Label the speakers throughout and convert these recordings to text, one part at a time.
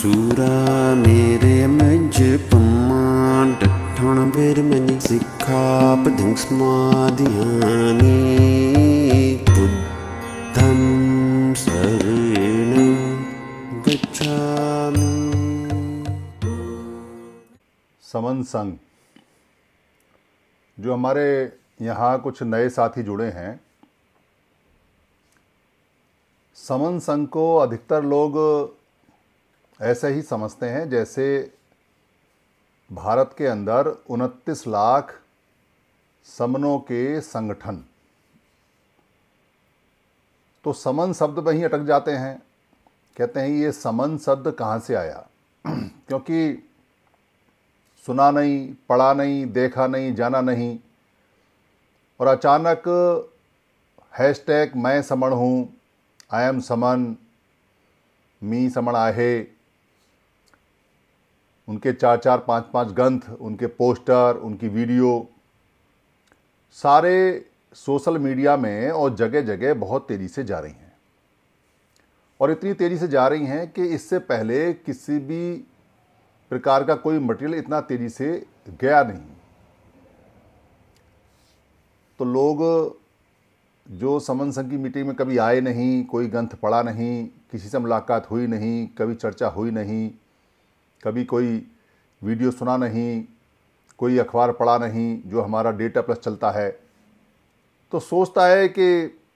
Speaker 1: सूरा मेरे ਮਜ ਪੰਮਾਂ ਡਠਣ ਬੇਰ ਮਨੀ ਸਿੱਖਾ समन संग जो हमारे यहाँ कुछ नए साथी जुड़े हैं समन संघ को अधिकतर लोग ऐसा ही समझते हैं जैसे भारत के अंदर उनतीस लाख समनों के संगठन तो समन शब्द में ही अटक जाते हैं कहते हैं ये समन शब्द कहाँ से आया क्योंकि सुना नहीं पढ़ा नहीं देखा नहीं जाना नहीं और अचानक हैशटैग मैं समण हूँ आई एम समन मी समण आहे उनके चार चार पाँच पाँच ग्रंथ उनके पोस्टर उनकी वीडियो सारे सोशल मीडिया में और जगह जगह बहुत तेज़ी से जा रही हैं और इतनी तेज़ी से जा रही हैं कि इससे पहले किसी भी प्रकार का कोई मटेरियल इतना तेज़ी से गया नहीं तो लोग जो समन संघ की मीटिंग में कभी आए नहीं कोई ग्रंथ पढ़ा नहीं किसी से मुलाकात हुई नहीं कभी चर्चा हुई नहीं कभी कोई वीडियो सुना नहीं कोई अखबार पढ़ा नहीं जो हमारा डेटा प्लस चलता है तो सोचता है कि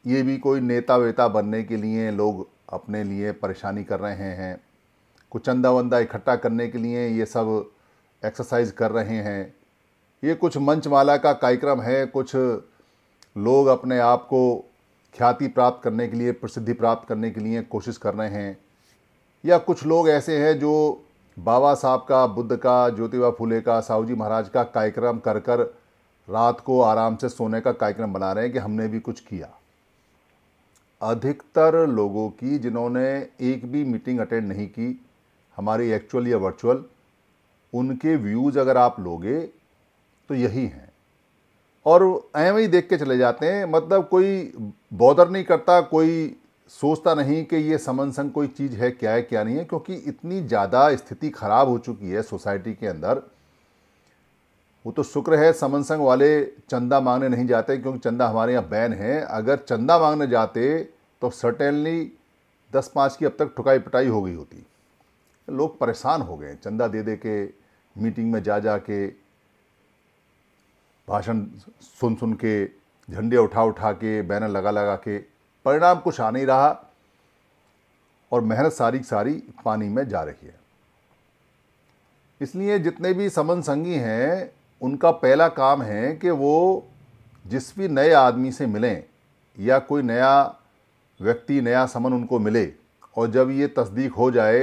Speaker 1: ये भी कोई नेता वेता बनने के लिए लोग अपने लिए परेशानी कर रहे हैं कुछ चंदा वंदा इकट्ठा करने के लिए ये सब एक्सरसाइज कर रहे हैं ये कुछ मंचमाला का कार्यक्रम है कुछ लोग अपने आप को ख्याति प्राप्त करने के लिए प्रसिद्धि प्राप्त करने के लिए कोशिश कर रहे हैं या कुछ लोग ऐसे हैं जो बाबा साहब का बुद्ध का ज्योतिबा फूले का साहू जी महाराज का कार्यक्रम कर कर रात को आराम से सोने का कार्यक्रम बना रहे हैं कि हमने भी कुछ किया अधिकतर लोगों की जिन्होंने एक भी मीटिंग अटेंड नहीं की हमारी एक्चुअल या वर्चुअल उनके व्यूज़ अगर आप लोगे तो यही हैं और एवं ही देख के चले जाते हैं मतलब कोई बॉदर नहीं करता कोई सोचता नहीं कि ये समन संग कोई चीज़ है क्या है क्या नहीं है क्योंकि इतनी ज़्यादा स्थिति ख़राब हो चुकी है सोसाइटी के अंदर वो तो शुक्र है समन संग वाले चंदा मांगने नहीं जाते क्योंकि चंदा हमारे यहाँ बैन है अगर चंदा मांगने जाते तो सर्टेनली दस पाँच की अब तक ठुकाई पिटाई हो गई होती लोग परेशान हो गए चंदा दे दे के मीटिंग में जा जा के भाषण सुन सुन के झंडे उठा उठा के बैनर लगा लगा के परिणाम कुछ आ नहीं रहा और मेहनत सारी सारी पानी में जा रही है इसलिए जितने भी समन संगी हैं उनका पहला काम है कि वो जिस भी नए आदमी से मिलें या कोई नया व्यक्ति नया समन उनको मिले और जब ये तस्दीक हो जाए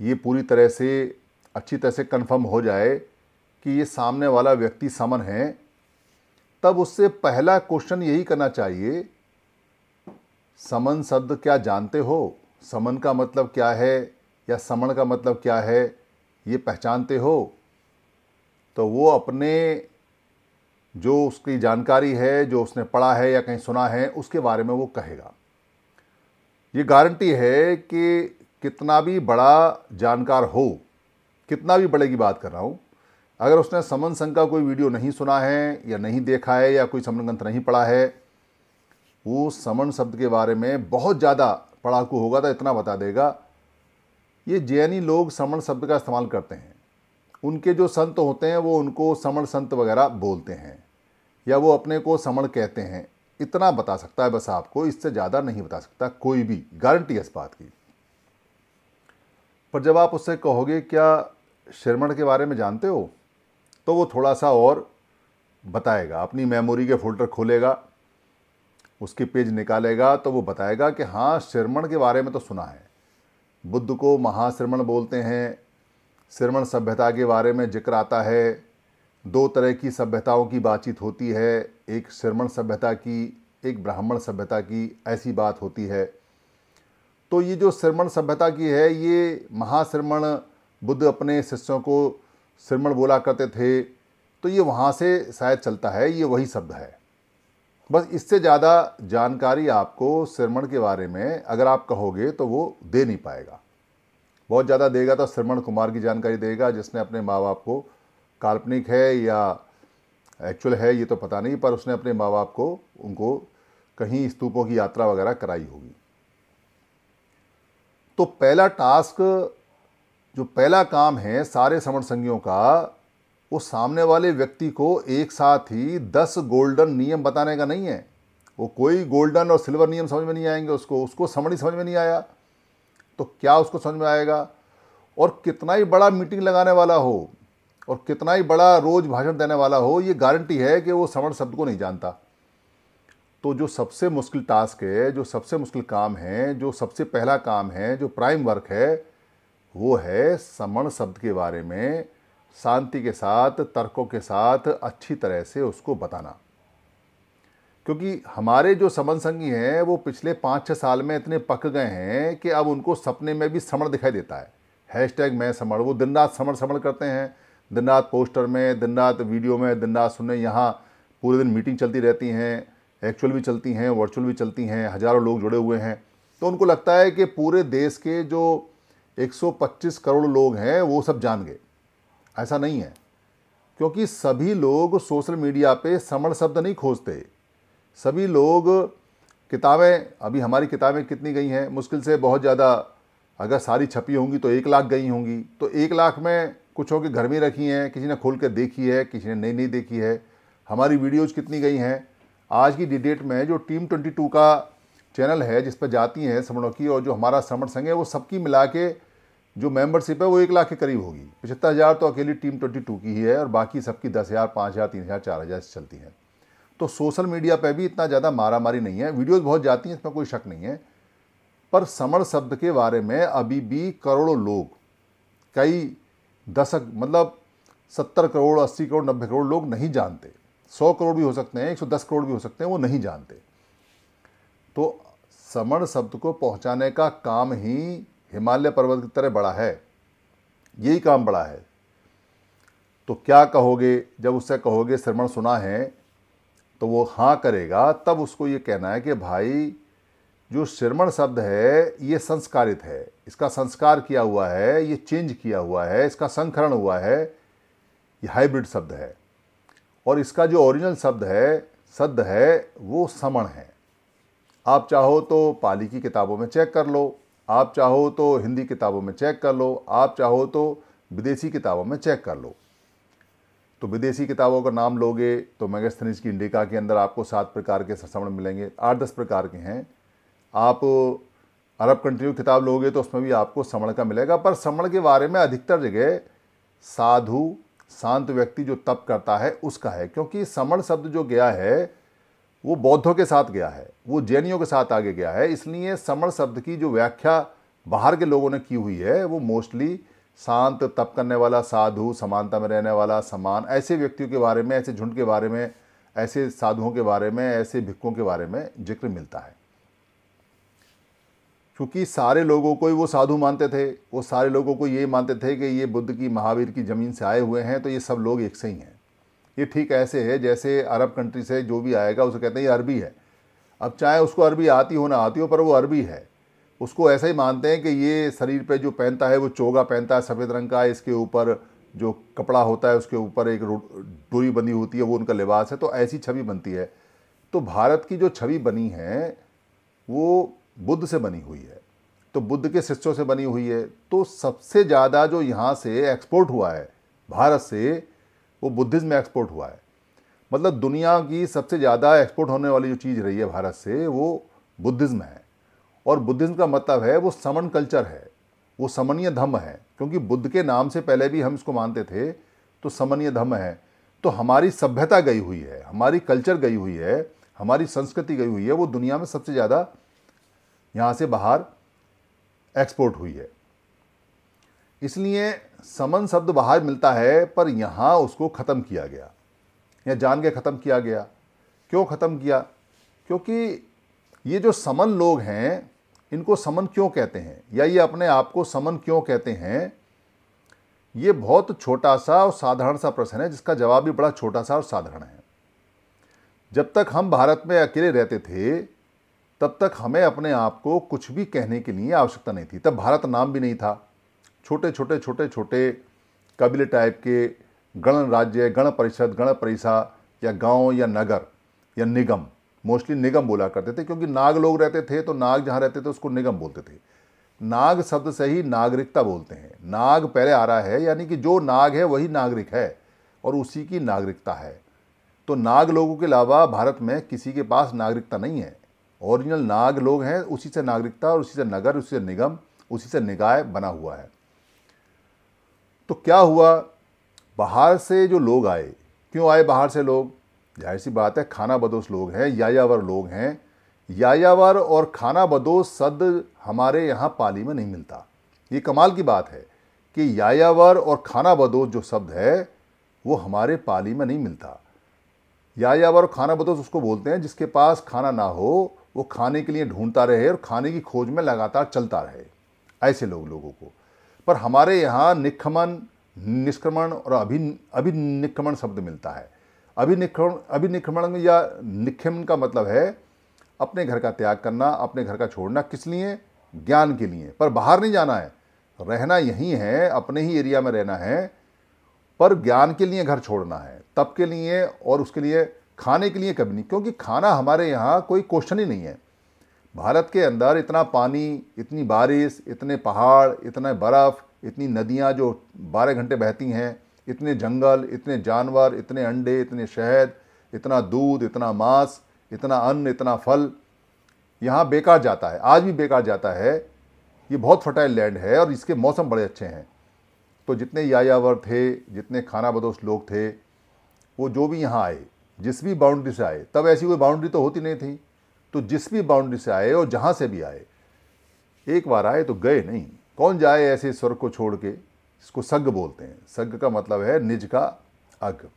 Speaker 1: ये पूरी तरह से अच्छी तरह से कन्फर्म हो जाए कि ये सामने वाला व्यक्ति समन है तब उससे पहला क्वेश्चन यही करना चाहिए समन शब्द क्या जानते हो समन का मतलब क्या है या समण का मतलब क्या है ये पहचानते हो तो वो अपने जो उसकी जानकारी है जो उसने पढ़ा है या कहीं सुना है उसके बारे में वो कहेगा ये गारंटी है कि कितना भी बड़ा जानकार हो कितना भी बड़े की बात कर रहा हूँ अगर उसने समन संघ का कोई वीडियो नहीं सुना है या नहीं देखा है या कोई समन ग्रंथ नहीं पढ़ा है वो समण शब्द के बारे में बहुत ज़्यादा पढ़ाकू होगा तो इतना बता देगा ये जैनी लोग समण शब्द का इस्तेमाल करते हैं उनके जो संत होते हैं वो उनको समण संत वगैरह बोलते हैं या वो अपने को समण कहते हैं इतना बता सकता है बस आपको इससे ज़्यादा नहीं बता सकता कोई भी गारंटी है इस बात की पर जब आप उससे कहोगे क्या श्रमण के बारे में जानते हो तो वो थोड़ा सा और बताएगा अपनी मेमोरी के फोल्डर खोलेगा उसके पेज निकालेगा तो वो बताएगा कि हाँ श्रमण के बारे में तो सुना है बुद्ध को महाश्रमण बोलते हैं श्रमण सभ्यता के बारे में जिक्र आता है दो तरह की सभ्यताओं की बातचीत होती है एक श्रमण सभ्यता की एक ब्राह्मण सभ्यता की ऐसी बात होती है तो ये जो श्रमण सभ्यता की है ये महाश्रमण बुद्ध अपने शिष्यों को श्रमण बोला करते थे तो ये वहाँ से शायद चलता है ये वही शब्द है बस इससे ज़्यादा जानकारी आपको श्रमण के बारे में अगर आप कहोगे तो वो दे नहीं पाएगा बहुत ज़्यादा देगा तो श्रमण कुमार की जानकारी देगा जिसने अपने माँ बाप को काल्पनिक है या एक्चुअल है ये तो पता नहीं पर उसने अपने माँ बाप को उनको कहीं स्तूपों की यात्रा वगैरह कराई होगी तो पहला टास्क जो पहला काम है सारे श्रवण संघियों का वो सामने वाले व्यक्ति को एक साथ ही दस गोल्डन नियम बताने का नहीं है वो कोई गोल्डन और सिल्वर नियम समझ में नहीं आएंगे उसको उसको समझ ही समझ में नहीं आया तो क्या उसको समझ में आएगा और कितना ही बड़ा मीटिंग लगाने वाला हो और कितना ही बड़ा रोज भाषण देने वाला हो ये गारंटी है कि वो समण शब्द को नहीं जानता तो जो सबसे मुश्किल टास्क है जो सबसे मुश्किल काम है जो सबसे पहला काम है जो प्राइम वर्क है वो है समण शब्द के बारे में शांति के साथ तर्कों के साथ अच्छी तरह से उसको बताना क्योंकि हमारे जो समन संगी हैं वो पिछले पाँच छः साल में इतने पक गए हैं कि अब उनको सपने में भी समण दिखाई देता है हैश टैग मैं समण वो दिन रात समण समण करते हैं दिन रात पोस्टर में दिन रात वीडियो में दिन रात सुनने यहाँ पूरे दिन मीटिंग चलती रहती हैं एक्चुअल भी चलती हैं वर्चुअल भी चलती हैं हज़ारों लोग जुड़े हुए हैं तो उनको लगता है कि पूरे देश के जो 125 करोड़ लोग हैं वो सब जान गए ऐसा नहीं है क्योंकि सभी लोग सोशल मीडिया पे समण शब्द नहीं खोजते सभी लोग किताबें अभी हमारी किताबें कितनी गई हैं मुश्किल से बहुत ज़्यादा अगर सारी छपी होंगी तो एक लाख गई होंगी तो एक लाख में कुछ हो के घर में रखी हैं किसी ने खोल के देखी है किसी ने नहीं नहीं देखी है हमारी वीडियोज़ कितनी गई हैं आज की डिडेट में जो टीम ट्वेंटी टू का चैनल है जिस पर जाती हैं समणों की और जो हमारा समण संघ है वो सबकी मिला के जो मेंबरशिप है वो एक लाख के करीब होगी पचहत्तर हज़ार तो अकेली टीम ट्वेंटी टू की ही है और बाकी सबकी दस हज़ार पाँच हज़ार तीन हज़ार चार हज़ार चलती हैं तो सोशल मीडिया पे भी इतना ज़्यादा मारामारी नहीं है वीडियोज़ बहुत जाती हैं इसमें कोई शक नहीं है पर समण शब्द के बारे में अभी भी करोड़ों लोग कई दशक मतलब सत्तर करोड़ अस्सी करोड़ नब्बे करोड़ लोग नहीं जानते सौ करोड़ भी हो सकते हैं एक सौ दस करोड़ भी हो सकते हैं वो नहीं जानते तो समण शब्द को पहुंचाने का काम ही हिमालय पर्वत की तरह बड़ा है यही काम बड़ा है तो क्या कहोगे जब उससे कहोगे श्रवण सुना है तो वो हाँ करेगा तब उसको ये कहना है कि भाई जो श्रवण शब्द है ये संस्कारित है इसका संस्कार किया हुआ है ये चेंज किया हुआ है इसका संकरण हुआ है ये हाइब्रिड शब्द है और इसका जो ओरिजिनल शब्द है शब्द है वो समण है आप चाहो तो पाली की किताबों में चेक कर लो आप चाहो तो हिंदी किताबों में चेक कर लो आप चाहो तो विदेशी किताबों में चेक कर लो तो विदेशी किताबों का नाम लोगे तो मैगस्थनीज की इंडिका के अंदर आपको सात प्रकार के संस्मरण मिलेंगे आठ दस प्रकार के हैं आप अरब कंट्री की किताब लोगे तो उसमें भी आपको समण का मिलेगा पर समण के बारे में अधिकतर जगह साधु शांत व्यक्ति जो तप करता है उसका है क्योंकि समण शब्द जो गया है वो बौद्धों के साथ गया है वो जैनियों के साथ आगे गया है इसलिए समण शब्द की जो व्याख्या बाहर के लोगों ने की हुई है वो मोस्टली शांत तप करने वाला साधु समानता में रहने वाला समान ऐसे व्यक्तियों के बारे में ऐसे झुंड के बारे में ऐसे साधुओं के बारे में ऐसे भिक्कों के बारे में जिक्र मिलता है क्योंकि सारे लोगों को ही वो साधु मानते थे वो सारे लोगों को ये मानते थे कि ये बुद्ध की महावीर की ज़मीन से आए हुए हैं तो ये सब लोग एक से ही हैं ये ठीक ऐसे है जैसे अरब कंट्री से जो भी आएगा उसे कहते हैं ये अरबी है अब चाहे उसको अरबी आती हो ना आती हो पर वो अरबी है उसको ऐसा ही मानते हैं कि ये शरीर पे जो पहनता है वो चोगा पहनता है सफ़ेद रंग का इसके ऊपर जो कपड़ा होता है उसके ऊपर एक डोरी बनी होती है वो उनका लिबास है तो ऐसी छवि बनती है तो भारत की जो छवि बनी है वो बुद्ध से बनी हुई है तो बुद्ध के शिष्यों से बनी हुई है तो सबसे ज़्यादा जो यहाँ से एक्सपोर्ट हुआ है भारत से वो बुद्धिज़्म में एक्सपोर्ट हुआ है मतलब दुनिया की सबसे ज़्यादा एक्सपोर्ट होने वाली जो चीज़ रही है भारत से वो बुद्धिज़्म है और बुद्धिज़्म का मतलब है वो समन कल्चर है वो समनीय धम्म है क्योंकि बुद्ध के नाम से पहले भी हम इसको मानते थे तो समनीय धम्म है तो हमारी सभ्यता गई हुई है हमारी कल्चर गई हुई है हमारी संस्कृति गई हुई है वो दुनिया में सबसे ज़्यादा यहाँ से बाहर एक्सपोर्ट हुई है इसलिए समन शब्द बाहर मिलता है पर यहाँ उसको ख़त्म किया गया या जान के ख़त्म किया गया क्यों ख़त्म किया क्योंकि ये जो समन लोग हैं इनको समन क्यों कहते हैं या ये अपने आप को समन क्यों कहते हैं ये बहुत छोटा सा और साधारण सा प्रश्न है जिसका जवाब भी बड़ा छोटा सा और साधारण है जब तक हम भारत में अकेले रहते थे तब तक हमें अपने आप को कुछ भी कहने के लिए आवश्यकता नहीं थी तब भारत नाम भी नहीं था छोटे छोटे छोटे छोटे कबीले टाइप के गण राज्य गण परिषद गण परिसा या गांव या नगर या निगम मोस्टली निगम बोला करते थे क्योंकि नाग लोग रहते थे तो नाग जहाँ रहते थे उसको निगम बोलते थे नाग शब्द से ही नागरिकता बोलते हैं नाग पहले आ रहा है यानी कि जो नाग है वही नागरिक है और उसी की नागरिकता है तो नाग लोगों के अलावा भारत में किसी के पास नागरिकता नहीं है ओरिजिनल नाग लोग हैं उसी से नागरिकता और उसी से नगर उसी से निगम उसी से निकाय बना हुआ है तो क्या हुआ बाहर से जो लोग आए क्यों आए बाहर से लोग जाहिर सी बात है खाना बदोश लोग हैं यायावर लोग हैं यायावर और खाना बदोश शब्द हमारे यहाँ पाली में नहीं मिलता ये कमाल की बात है कि यायावर और खाना बदोश जो शब्द है वो हमारे पाली में नहीं मिलता यायावर और खाना बदोश उसको बोलते हैं जिसके पास खाना ना हो वो खाने के लिए ढूंढता रहे और खाने की खोज में लगातार चलता रहे ऐसे लोग लोगों को पर हमारे यहाँ निखमन निष्क्रमण और अभि अभिनिक्रमण शब्द मिलता है अभिनिक्रमण अभिनिक्रमण या निखमन का मतलब है अपने घर का त्याग करना अपने घर का छोड़ना किस लिए ज्ञान के लिए पर बाहर नहीं जाना है रहना यहीं है अपने ही एरिया में रहना है पर ज्ञान के लिए घर छोड़ना है तब के लिए और उसके लिए खाने के लिए कभी नहीं क्योंकि खाना हमारे यहाँ कोई क्वेश्चन ही नहीं है भारत के अंदर इतना पानी इतनी बारिश इतने पहाड़ इतने बर्फ़ इतनी नदियाँ जो बारह घंटे बहती हैं इतने जंगल इतने जानवर इतने अंडे इतने शहद इतना दूध इतना मांस इतना अन्न इतना फल यहाँ बेकार जाता है आज भी बेकार जाता है ये बहुत फर्टाइल लैंड है और इसके मौसम बड़े अच्छे हैं तो जितने यायावर थे जितने खाना बदोश लोग थे वो जो भी यहाँ आए जिस भी बाउंड्री से आए तब ऐसी कोई बाउंड्री तो होती नहीं थी तो जिस भी बाउंड्री से आए और जहाँ से भी आए एक बार आए तो गए नहीं कौन जाए ऐसे स्वर्ग को छोड़ के इसको सग बोलते हैं सग का मतलब है निज का अग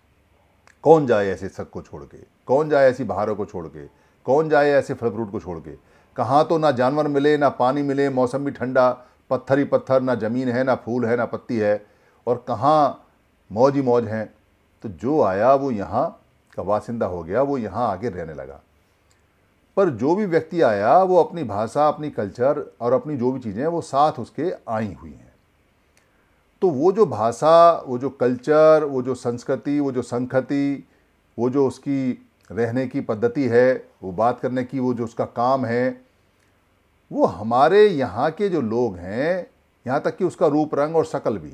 Speaker 1: कौन जाए ऐसे सग को छोड़ के कौन जाए ऐसी बहारों को छोड़ के कौन जाए ऐसे फल फ्रूट को छोड़ के कहाँ तो ना जानवर मिले ना पानी मिले मौसम भी ठंडा पत्थर ही पत्थर ना ज़मीन है ना फूल है ना पत्ती है और कहाँ मौज ही मौज हैं तो जो आया वो यहाँ का वासिंदा हो गया वो यहाँ आके रहने लगा पर जो भी व्यक्ति आया वो अपनी भाषा अपनी कल्चर और अपनी जो भी चीज़ें वो साथ उसके आई हुई हैं तो वो जो भाषा वो जो कल्चर वो जो संस्कृति वो जो संखति वो जो उसकी रहने की पद्धति है वो बात करने की वो जो उसका काम है वो हमारे यहाँ के जो लोग हैं यहाँ तक कि उसका रूप रंग और शकल भी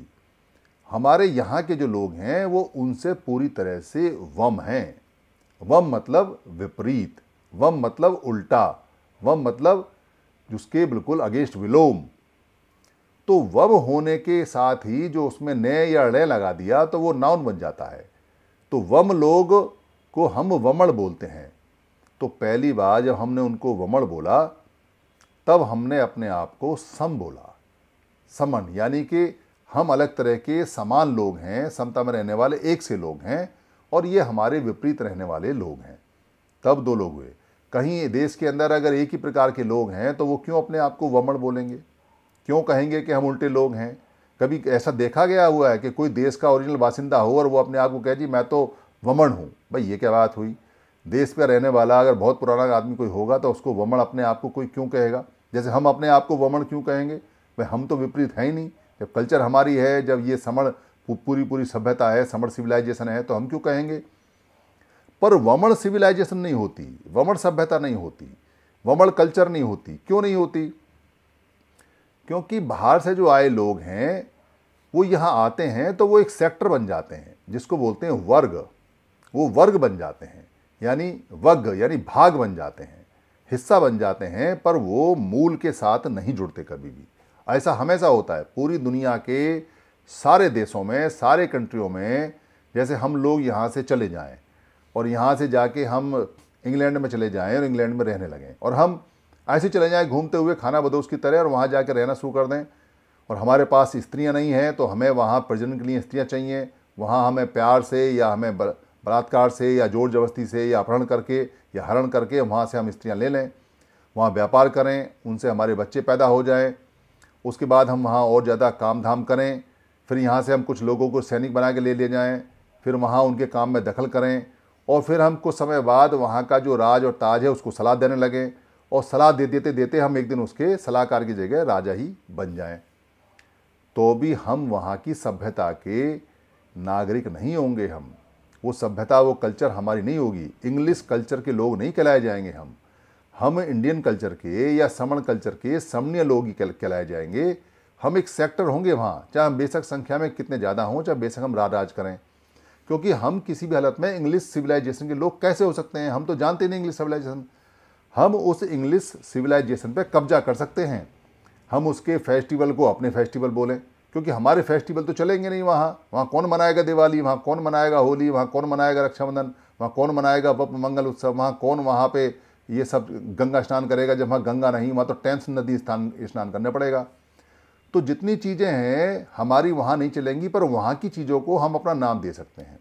Speaker 1: हमारे यहाँ के जो लोग हैं वो उनसे पूरी तरह से वम हैं वम मतलब विपरीत वम मतलब उल्टा वम मतलब जिसके बिल्कुल अगेंस्ट विलोम तो वम होने के साथ ही जो उसमें नए या अड़े लगा दिया तो वो नाउन बन जाता है तो वम लोग को हम वमण बोलते हैं तो पहली बार जब हमने उनको वमण बोला तब हमने अपने आप को सम बोला समन यानी कि हम अलग तरह के समान लोग हैं समता में रहने वाले एक से लोग हैं और ये हमारे विपरीत रहने वाले लोग हैं तब दो लोग हुए कहीं देश के अंदर अगर एक ही प्रकार के लोग हैं तो वो क्यों अपने आप को वमण बोलेंगे क्यों कहेंगे कि हम उल्टे लोग हैं कभी ऐसा देखा गया हुआ है कि कोई देश का ओरिजिनल बासिंदा हो और वो अपने आप को कहे जी मैं तो वमण हूँ भाई ये क्या बात हुई देश पर रहने वाला अगर बहुत पुराना आदमी कोई होगा तो उसको वमण अपने आप को कोई क्यों कहेगा जैसे हम अपने आप को वमण क्यों कहेंगे भाई हम तो विपरीत हैं ही नहीं जब कल्चर हमारी है जब ये समण पूरी पूरी सभ्यता है समण सिविलाइजेशन है तो हम क्यों कहेंगे पर वमण सिविलाइजेशन नहीं होती वमण सभ्यता नहीं होती वमण कल्चर नहीं होती क्यों नहीं होती क्योंकि बाहर से जो आए लोग हैं वो यहाँ आते हैं तो वो एक सेक्टर बन जाते हैं जिसको बोलते हैं वर्ग वो वर्ग बन जाते हैं यानी वग यानी भाग बन जाते हैं हिस्सा बन जाते हैं पर वो मूल के साथ नहीं जुड़ते कभी भी ऐसा हमेशा होता है पूरी दुनिया के सारे देशों में सारे कंट्रियों में जैसे हम लोग यहाँ से चले जाएं और यहाँ से जाके हम इंग्लैंड में चले जाएँ और इंग्लैंड में रहने लगें और हम ऐसे चले जाएँ घूमते हुए खाना बदोश की तरह और वहाँ जा रहना शुरू कर दें और हमारे पास स्त्रियाँ नहीं हैं तो हमें वहाँ प्रजनन के लिए स्त्रियाँ चाहिए वहाँ हमें प्यार से या हमें बलात्कार से या जोर जबरस्ती से या अपहरण करके या हरण करके वहाँ से हम स्त्रियाँ ले लें वहाँ व्यापार करें उनसे हमारे बच्चे पैदा हो जाएं उसके बाद हम वहाँ और ज़्यादा काम धाम करें फिर यहाँ से हम कुछ लोगों को सैनिक बना के ले ले जाएँ फिर वहाँ उनके काम में दखल करें और फिर हम कुछ समय बाद वहाँ का जो राज और ताज है उसको सलाह देने लगे और सलाह दे देते देते हम एक दिन उसके सलाहकार की जगह राजा ही बन जाएं तो भी हम वहाँ की सभ्यता के नागरिक नहीं होंगे हम वो सभ्यता वो कल्चर हमारी नहीं होगी इंग्लिश कल्चर के लोग नहीं कहलाए जाएंगे हम हम इंडियन कल्चर के या समण कल्चर के समणीय लोग ही कहलाए जाएंगे हम एक सेक्टर होंगे वहाँ चाहे हम बेशक संख्या में कितने ज़्यादा हों चाहे बेशक हम राज करें क्योंकि हम किसी भी हालत में इंग्लिश सिविलाइजेशन के लोग कैसे हो सकते हैं हम तो जानते नहीं इंग्लिश सिविलाइजेशन हम उस इंग्लिश सिविलाइजेशन पर कब्जा कर सकते हैं हम उसके फेस्टिवल को अपने फेस्टिवल बोलें क्योंकि हमारे फेस्टिवल तो चलेंगे नहीं वहाँ वहाँ कौन मनाएगा दिवाली वहाँ कौन मनाएगा होली वहाँ कौन मनाएगा रक्षाबंधन वहाँ कौन मनाएगा वप मंगल उत्सव वहाँ कौन वहाँ पे ये सब गंगा स्नान करेगा जब वहाँ गंगा नहीं वहाँ तो टेंस नदी स्नान स्नान करना पड़ेगा तो जितनी चीज़ें हैं हमारी वहाँ नहीं चलेंगी पर वहाँ की चीज़ों को हम अपना नाम दे सकते हैं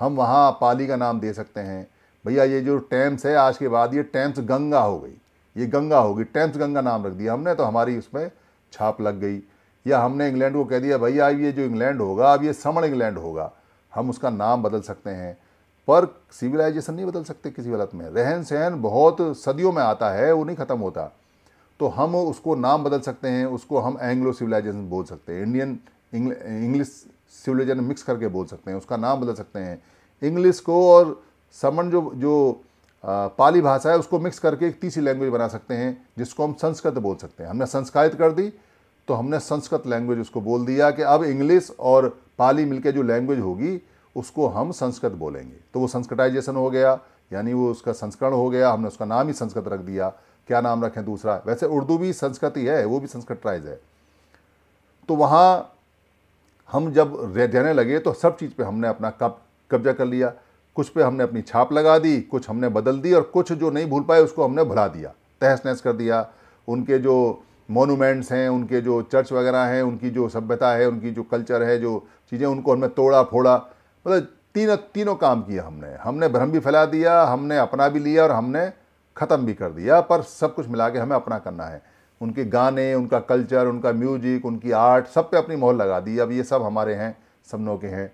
Speaker 1: हम वहाँ पाली का नाम दे सकते हैं भैया ये जो टैम्स है आज के बाद ये टैम्स गंगा हो गई ये गंगा होगी टैम्स गंगा नाम रख दिया हमने तो हमारी उसमें छाप लग गई या हमने इंग्लैंड को कह दिया भैया ये जो इंग्लैंड होगा अब ये समण इंग्लैंड होगा हम उसका नाम बदल सकते हैं पर सिविलाइजेशन नहीं बदल सकते किसी हालत में रहन सहन बहुत सदियों में आता है वो नहीं ख़त्म होता तो हम उसको नाम बदल सकते हैं उसको हम एंग्लो सिविलाइजेशन बोल सकते हैं इंडियन इंग्लिश सिविलाइजेशन मिक्स करके बोल सकते हैं उसका नाम बदल सकते हैं इंग्लिश को और समन जो जो पाली भाषा है उसको मिक्स करके एक तीसरी लैंग्वेज बना सकते हैं जिसको हम संस्कृत बोल सकते हैं हमने संस्कारित कर दी तो हमने संस्कृत लैंग्वेज उसको बोल दिया कि अब इंग्लिश और पाली मिलकर जो लैंग्वेज होगी उसको हम संस्कृत बोलेंगे तो वो संस्कृटाइजेशन हो गया यानी वो उसका संस्करण हो गया हमने उसका नाम ही संस्कृत रख दिया क्या नाम रखें दूसरा वैसे उर्दू भी संस्कृति है वो भी संस्कृत राइज है तो वहाँ हम जब रहने लगे तो सब चीज़ पे हमने अपना कब कब्जा कर लिया कुछ पे हमने अपनी छाप लगा दी कुछ हमने बदल दी और कुछ जो नहीं भूल पाए उसको हमने भुला दिया तहस नहस कर दिया उनके जो मोनूमेंट्स हैं उनके जो चर्च वगैरह हैं उनकी जो सभ्यता है उनकी जो कल्चर है जो चीज़ें उनको हमने तोड़ा फोड़ा मतलब तीनों तीनों काम किया हमने हमने भ्रम भी फैला दिया हमने अपना भी लिया और हमने ख़त्म भी कर दिया पर सब कुछ मिला के हमें अपना करना है उनके गाने उनका कल्चर उनका म्यूजिक उनकी आर्ट सब पे अपनी मोहर लगा दी अब ये सब हमारे हैं सपनों के हैं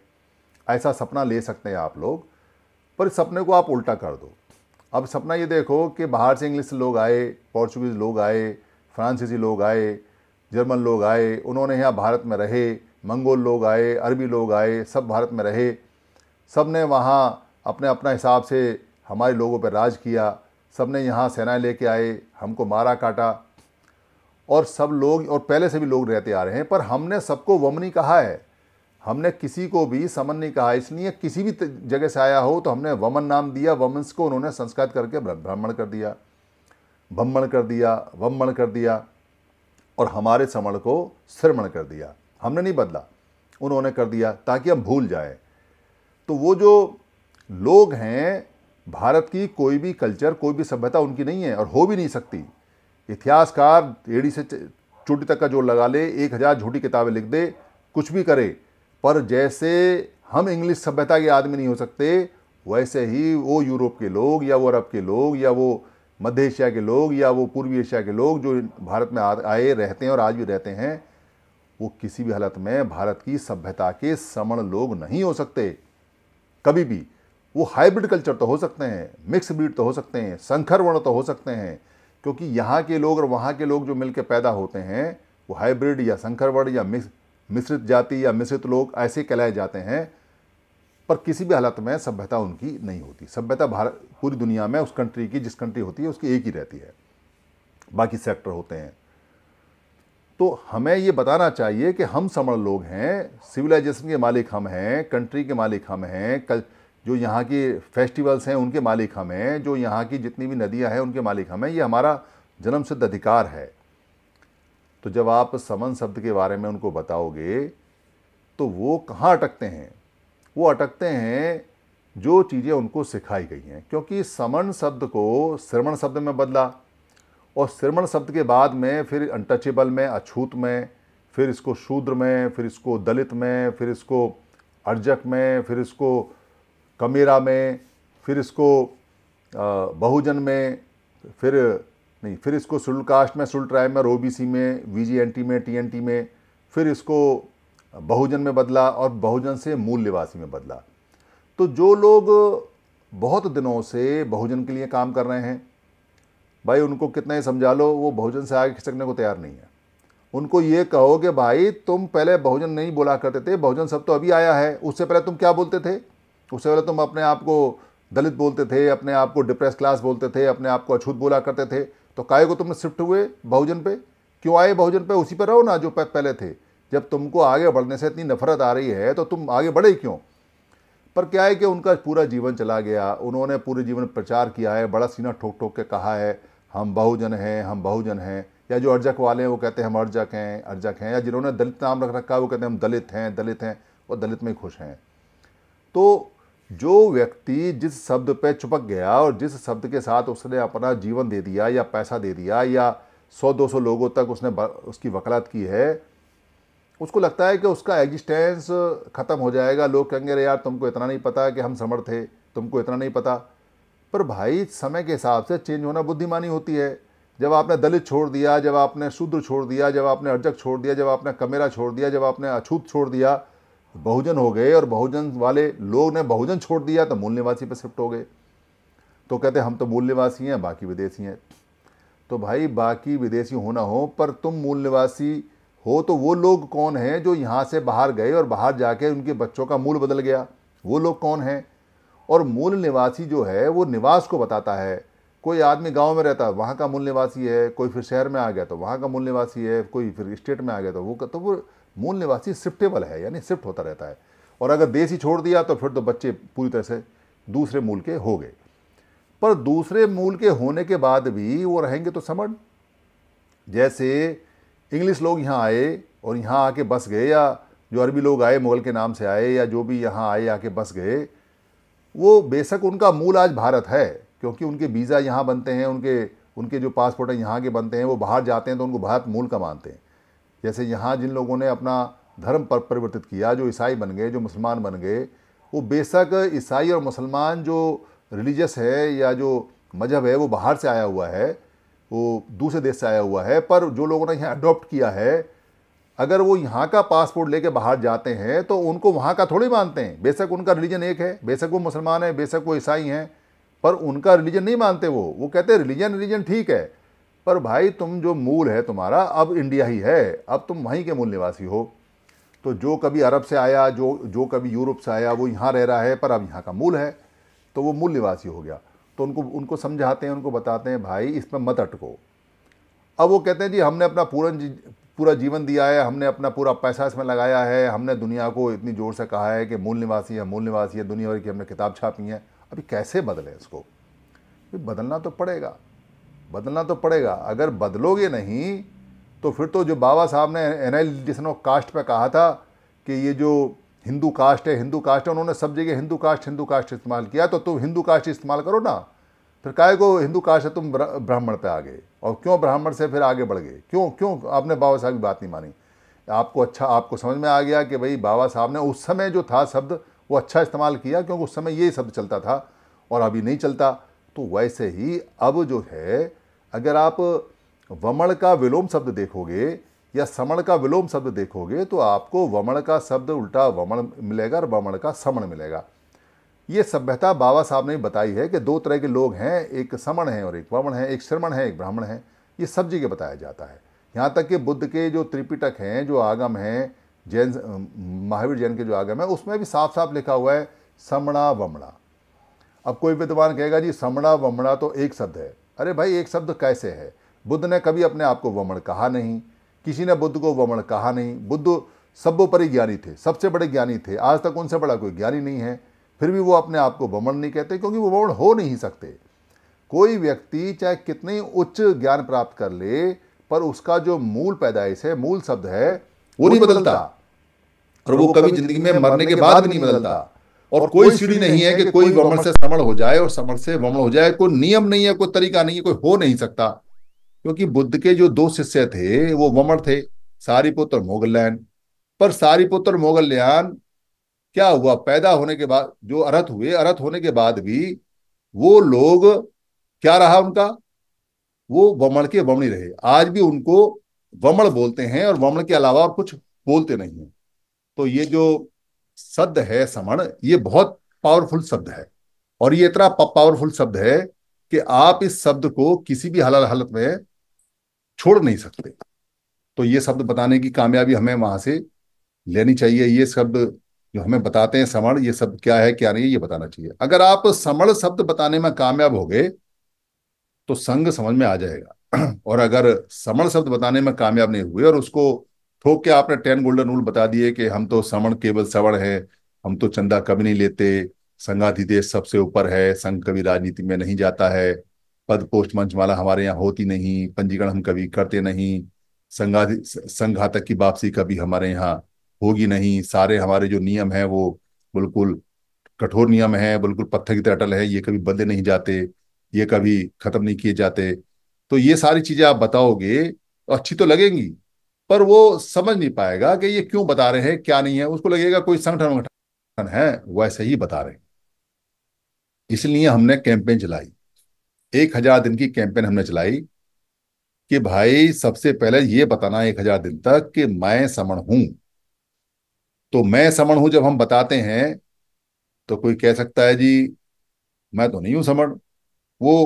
Speaker 1: ऐसा सपना ले सकते हैं आप लोग पर इस सपने को आप उल्टा कर दो अब सपना ये देखो कि बाहर से इंग्लिश लोग आए पोर्चुगीज़ लोग आए फ्रांसीसी लोग आए जर्मन लोग आए उन्होंने यहाँ भारत में रहे मंगोल लोग आए अरबी लोग आए सब भारत में रहे सब ने वहाँ अपने अपना हिसाब से हमारे लोगों पर राज किया सबने यहाँ सेनाएं लेके आए हमको मारा काटा और सब लोग और पहले से भी लोग रहते आ रहे हैं पर हमने सबको वमनी कहा है हमने किसी को भी समन नहीं कहा इसलिए किसी भी जगह से आया हो तो हमने वमन नाम दिया वमंस को उन्होंने संस्कृत करके ब्राह्मण कर दिया भ्रमण कर दिया वमण कर दिया और हमारे समण को श्रमण कर दिया हमने नहीं बदला उन्होंने कर दिया ताकि हम भूल जाएं तो वो जो लोग हैं भारत की कोई भी कल्चर कोई भी सभ्यता उनकी नहीं है और हो भी नहीं सकती इतिहासकार एड़ी से चोटी तक का जो लगा ले एक हज़ार झूठी किताबें लिख दे कुछ भी करे पर जैसे हम इंग्लिश सभ्यता के आदमी नहीं हो सकते वैसे ही वो यूरोप के लोग या वो अरब के लोग या वो मध्य एशिया के लोग या वो पूर्वी एशिया के लोग जो भारत में आए रहते हैं और आज भी रहते हैं वो किसी भी हालत में भारत की सभ्यता के समण लोग नहीं हो सकते कभी भी वो हाइब्रिड कल्चर तो हो सकते हैं मिक्स ब्रीड तो हो सकते हैं संखर वर्ण तो हो सकते हैं क्योंकि यहाँ के लोग और वहाँ के लोग जो मिल पैदा होते हैं वो हाइब्रिड या संखर वर्ण या मिक्स मिश्रित जाति या मिश्रित लोग ऐसे कहलाए जाते हैं पर किसी भी हालत में सभ्यता उनकी नहीं होती सभ्यता भारत पूरी दुनिया में उस कंट्री की जिस कंट्री होती है उसकी एक ही रहती है बाकी सेक्टर होते हैं तो हमें ये बताना चाहिए कि हम समण लोग हैं सिविलाइजेशन के मालिक हम हैं कंट्री के मालिक हम हैं कल जो यहाँ की फेस्टिवल्स हैं उनके मालिक हम हैं जो यहाँ की जितनी भी नदियाँ हैं उनके मालिक हम हैं ये हमारा जन्म सिद्ध अधिकार है तो जब आप समन शब्द के बारे में उनको बताओगे तो वो कहाँ अटकते हैं वो अटकते हैं जो चीज़ें उनको सिखाई गई हैं क्योंकि समन शब्द को श्रवण शब्द में बदला और श्रवण शब्द के बाद में फिर अनटचेबल में अछूत में फिर इसको शूद्र में फिर इसको दलित में फिर इसको अर्जक में फिर इसको कमेरा में फिर इसको बहुजन में फिर नहीं फिर इसको शुल्क कास्ट में शुल्क ट्राइब में ओबीसी में वीजीएनटी में टीएनटी में फिर इसको बहुजन में बदला और बहुजन से मूल निवासी में बदला तो जो लोग बहुत दिनों से बहुजन के लिए काम कर रहे हैं भाई उनको कितना ही समझा लो वो बहुजन से आगे खिसकने को तैयार नहीं है उनको ये कहो कि भाई तुम पहले बहुजन नहीं बोला करते थे बहुजन सब तो अभी आया है उससे पहले तुम क्या बोलते थे उससे पहले तुम अपने आप को दलित बोलते थे अपने आप को डिप्रेस क्लास बोलते थे अपने आप को अछूत बोला करते थे तो काय को तुमने शिफ्ट हुए बहुजन पे क्यों आए बहुजन पे उसी पर रहो ना जो पहले थे जब तुमको आगे बढ़ने से इतनी नफरत आ रही है तो तुम आगे बढ़े क्यों पर क्या है कि उनका पूरा जीवन चला गया उन्होंने पूरे जीवन प्रचार किया है बड़ा सीना ठोक ठोक के कहा है हम बहुजन हैं हम बहुजन हैं या जो अर्जक वाले हैं वो कहते हैं हम अर्जक हैं अर्जक हैं या जिन्होंने दलित नाम रख रखा है वो कहते हैं हम दलित हैं दलित हैं और दलित में खुश हैं तो जो व्यक्ति जिस शब्द पे चुपक गया और जिस शब्द के साथ उसने अपना जीवन दे दिया या पैसा दे दिया या सौ दो सौ लोगों तक उसने उसकी वकालत की है उसको लगता है कि उसका एग्जिस्टेंस ख़त्म हो जाएगा लोग कहेंगे अरे यार तुमको इतना नहीं पता कि हम समर्थ थे तुमको इतना नहीं पता पर भाई समय के हिसाब से चेंज होना बुद्धिमानी होती है जब आपने दलित छोड़ दिया जब आपने शूद्र छोड़ दिया जब आपने अर्जक छोड़ दिया जब आपने कमेरा छोड़ दिया जब आपने अछूत छोड़ दिया बहुजन हो गए और बहुजन वाले लोग ने बहुजन छोड़ दिया तो मूल निवासी पर शिफ्ट हो गए तो कहते हम तो मूल निवासी हैं बाकी विदेशी हैं तो भाई बाकी विदेशी होना हो पर तुम मूल निवासी हो तो वो लोग कौन हैं जो यहाँ से बाहर गए और बाहर जाके उनके बच्चों का मूल बदल गया वो लोग कौन हैं और मूल निवासी जो है वो निवास को बताता है कोई आदमी गांव में रहता है वहाँ का मूल निवासी है कोई फिर शहर में आ गया तो वहाँ का मूल निवासी है कोई फिर स्टेट में आ गया तो वो तो वो मूल निवासी शिफ्टेबल है यानी शिफ्ट होता रहता है और अगर देश ही छोड़ दिया तो फिर तो बच्चे पूरी तरह से दूसरे मूल के हो गए पर दूसरे मूल के होने के बाद भी वो रहेंगे तो समर्ण जैसे इंग्लिश लोग यहाँ आए और यहाँ आके बस गए या जो अरबी लोग आए मुग़ल के नाम से आए या जो भी यहाँ आए आके बस गए वो बेशक उनका मूल आज भारत है क्योंकि उनके वीज़ा यहाँ बनते हैं उनके उनके जो पासपोर्ट हैं यहाँ के बनते हैं वो बाहर जाते हैं तो उनको भारत मूल का मानते हैं जैसे यहाँ जिन लोगों ने अपना धर्म पर परिवर्तित किया जो ईसाई बन गए जो मुसलमान बन गए वो बेशक ईसाई और मुसलमान जो रिलीजस है या जो मज़हब है वो बाहर से आया हुआ है वो दूसरे देश से आया हुआ है पर जो लोगों ने यहाँ अडोप्ट किया है अगर वो यहाँ का पासपोर्ट लेके बाहर जाते हैं तो उनको वहाँ का थोड़ी मानते हैं बेशक उनका रिलीजन एक है बेशक वो मुसलमान है बेशक वो ईसाई हैं पर उनका रिलीजन नहीं मानते वो वो कहते हैं रिलीजन रिलीजन ठीक है पर भाई तुम जो मूल है तुम्हारा अब इंडिया ही है अब तुम वहीं के मूल निवासी हो तो जो कभी अरब से आया जो जो कभी यूरोप से आया वो यहाँ रह रहा है पर अब यहाँ का मूल है तो वो मूल निवासी हो गया तो उनको उनको समझाते हैं उनको बताते हैं भाई इसमें मत अटको अब वो कहते हैं जी हमने अपना पूरा पूरा जीवन दिया है हमने अपना पूरा पैसा इसमें लगाया है हमने दुनिया को इतनी जोर से कहा है कि मूल निवासी है मूल निवासी है दुनिया भर की हमने किताब छापी है अभी कैसे बदलें इसको बदलना तो पड़ेगा बदलना तो पड़ेगा अगर बदलोगे नहीं तो फिर तो जो बाबा साहब ने एनालिटिशन ऑफ कास्ट पर कहा था कि ये जो हिंदू कास्ट है हिंदू कास्ट है उन्होंने सब जगह हिंदू कास्ट हिंदू कास्ट इस्तेमाल किया तो तुम हिंदू कास्ट इस्तेमाल करो ना फिर काय को हिंदू कास्ट है तुम ब्राह्मण पे आ गए और क्यों ब्राह्मण से फिर आगे बढ़ गए क्यों क्यों आपने बाबा साहब की बात नहीं मानी आपको अच्छा आपको समझ में आ गया कि भाई बाबा साहब ने उस समय जो था शब्द वो अच्छा इस्तेमाल किया क्योंकि उस समय ये शब्द चलता था और अभी नहीं चलता तो वैसे ही अब जो है अगर आप वमण का विलोम शब्द देखोगे या समण का विलोम शब्द देखोगे तो आपको वमण का शब्द उल्टा वमण मिलेगा और वमण का समण मिलेगा ये सभ्यता बाबा साहब ने बताई है कि दो तरह के लोग हैं एक समण है और एक वमण है एक श्रमण है एक ब्राह्मण है ये सब जगह बताया जाता है यहाँ तक कि बुद्ध के जो त्रिपिटक हैं जो आगम हैं जैन महावीर जैन के जो आगम है उसमें भी साफ साफ लिखा हुआ है समणा वमणा अब कोई विद्वान कहेगा जी समणा वमणा तो एक शब्द है अरे भाई एक शब्द कैसे है बुद्ध ने कभी अपने आप को वमण कहा नहीं किसी ने बुद्ध को वमण कहा नहीं बुद्ध सर्वोपरि ज्ञानी थे सबसे बड़े ज्ञानी थे आज तक उनसे बड़ा कोई ज्ञानी नहीं है फिर भी वो अपने आप को वमण नहीं कहते क्योंकि वो वमण हो नहीं सकते कोई व्यक्ति चाहे कितने उच्च ज्ञान प्राप्त कर ले पर उसका जो मूल पैदाइश है मूल शब्द है वो नहीं बदलता और वो कभी जिंदगी में मरने के बाद नहीं बदलता और कोई सीढ़ी नहीं है कि कोई वमण से समण हो जाए और समण से वमण हो जाए कोई नियम नहीं है कोई तरीका नहीं है कोई हो नहीं सकता क्योंकि बुद्ध के जो दो शिष्य थे वो वमण थे पुत्र मोगल्यान पर पुत्र मोगल्यान क्या हुआ पैदा होने के बाद जो अर्थ हुए अर्थ होने के बाद भी वो लोग क्या रहा उनका वो वमण के वमणी रहे आज भी उनको वमण बोलते हैं और वमण के अलावा और कुछ बोलते नहीं है तो ये जो शब्द है समण ये बहुत पावरफुल शब्द है और ये इतना पावरफुल शब्द है कि आप इस शब्द को किसी भी हालत हालत में छोड़ नहीं सकते तो ये शब्द बताने की कामयाबी हमें वहां से लेनी चाहिए ये शब्द जो हमें बताते हैं समण ये शब्द क्या है क्या नहीं है ये बताना चाहिए अगर आप समण शब्द बताने में कामयाब हो गए तो संघ समझ में आ जाएगा और अगर समण शब्द बताने में कामयाब नहीं हुए और उसको ठोक तो के आपने टेन गोल्डन रूल बता दिए कि हम तो श्रवण केवल श्रवण है हम तो चंदा कभी नहीं लेते संघाधिदेश सबसे ऊपर है संघ कभी राजनीति में नहीं जाता है पद पोस्ट मंच माला हमारे यहाँ होती नहीं पंजीकरण हम कभी करते नहीं संघाधि संघातक की वापसी कभी हमारे यहाँ होगी नहीं सारे हमारे जो नियम है वो बिल्कुल कठोर नियम है बिल्कुल पत्थर की तरह अटल है ये कभी बदले नहीं जाते ये कभी खत्म नहीं किए जाते तो ये सारी चीजें आप बताओगे तो अच्छी तो लगेंगी पर वो समझ नहीं पाएगा कि ये क्यों बता रहे हैं क्या नहीं है उसको लगेगा कोई संगठन वंगठन है वैसे ही बता रहे इसलिए हमने कैंपेन चलाई एक हजार दिन की कैंपेन हमने चलाई कि भाई सबसे पहले ये बताना एक हजार दिन तक कि मैं समण हूं तो मैं समण हूं जब हम बताते हैं तो कोई कह सकता है जी मैं तो नहीं हूं समण वो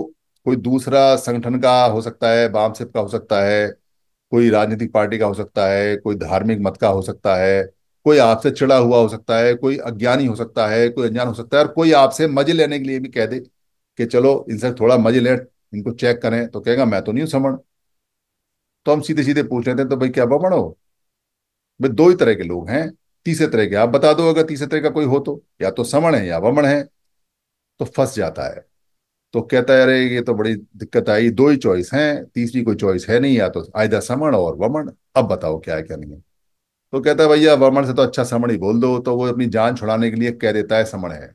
Speaker 1: कोई दूसरा संगठन का हो सकता है सिप का हो सकता है कोई राजनीतिक पार्टी का हो सकता है कोई धार्मिक मत का हो सकता है कोई आपसे चिड़ा हुआ हो सकता है कोई अज्ञानी हो सकता है कोई अनजान हो सकता है और कोई आपसे मजे लेने के लिए भी कह दे कि चलो इनसे थोड़ा मजे लें इनको चेक करें तो कहेगा मैं तो नहीं हूं समण तो हम सीधे सीधे पूछ रहे थे तो भाई क्या बमण हो भाई दो ही तरह के लोग हैं तीसरे तरह के आप बता दो अगर तीसरे तरह का कोई हो तो या तो समण है या वमण है तो फंस जाता है तो कहता है अरे ये तो बड़ी दिक्कत आई दो ही चॉइस हैं तीसरी कोई चॉइस है नहीं या तो आयदा समण और वमण अब बताओ क्या है क्या नहीं है तो कहता है भैया वमण से तो अच्छा समण ही बोल दो तो वो अपनी जान छुड़ाने के लिए कह देता है समण है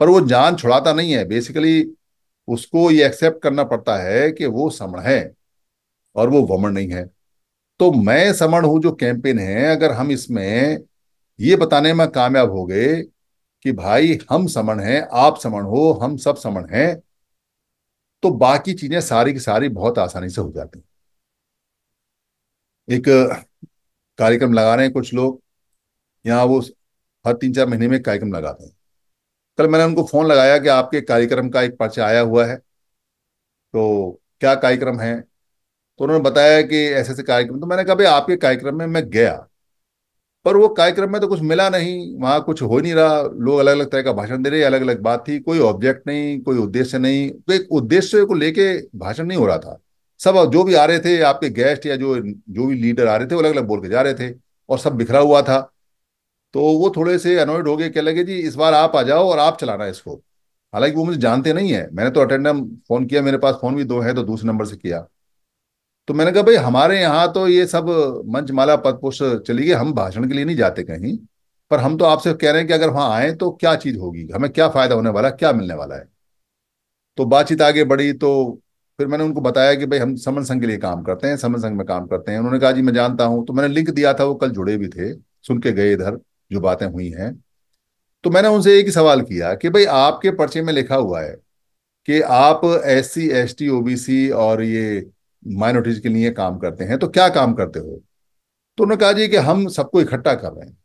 Speaker 1: पर वो जान छुड़ाता नहीं है बेसिकली उसको ये एक्सेप्ट करना पड़ता है कि वो समण है और वो वमण नहीं है तो मैं समण हूं जो कैंपेन है अगर हम इसमें ये बताने में कामयाब हो गए कि भाई हम समण हैं आप समण हो हम सब समण हैं तो बाकी चीजें सारी की सारी बहुत आसानी से हो जाती हैं एक कार्यक्रम लगा रहे हैं कुछ लोग यहाँ वो हर तीन चार महीने में कार्यक्रम लगाते हैं कल मैंने उनको फोन लगाया कि आपके कार्यक्रम का एक पर्चा आया हुआ है तो क्या कार्यक्रम है तो उन्होंने बताया कि ऐसे ऐसे कार्यक्रम तो मैंने कहा भाई आपके कार्यक्रम में मैं गया पर वो कार्यक्रम में तो कुछ मिला नहीं वहाँ कुछ हो नहीं रहा लोग अलग अलग तरह का भाषण दे रहे अलग अलग बात थी कोई ऑब्जेक्ट नहीं कोई उद्देश्य नहीं तो एक उद्देश्य को लेके भाषण नहीं हो रहा था सब जो भी आ रहे थे आपके गेस्ट या जो जो भी लीडर आ रहे थे वो अलग अलग बोल के जा रहे थे और सब बिखरा हुआ था तो वो थोड़े से अनोइड हो गए कह लगे जी इस बार आप आ जाओ और आप चलाना इसको हालांकि वो मुझे जानते नहीं है मैंने तो अटेंडम फोन किया मेरे पास फोन भी दो है तो दूसरे नंबर से किया तो मैंने कहा भाई हमारे यहाँ तो ये सब मंचमाला पद पोस्टर चली गई हम भाषण के लिए नहीं जाते कहीं पर हम तो आपसे कह रहे हैं कि अगर वहां आए तो क्या चीज होगी हमें क्या फायदा होने वाला क्या मिलने वाला है तो बातचीत आगे बढ़ी तो फिर मैंने उनको बताया कि भाई हम समन संघ के लिए काम करते हैं समन संघ में काम करते हैं उन्होंने कहा जी मैं जानता हूं तो मैंने लिंक दिया था वो कल जुड़े भी थे सुन के गए इधर जो बातें हुई हैं तो मैंने उनसे एक ही सवाल किया कि भाई आपके पर्चे में लिखा हुआ है कि आप S C S T OBC और ये माइनॉरिटीज के लिए काम करते हैं तो क्या काम करते हो तो उन्होंने कहा जी कि हम सबको इकट्ठा कर रहे हैं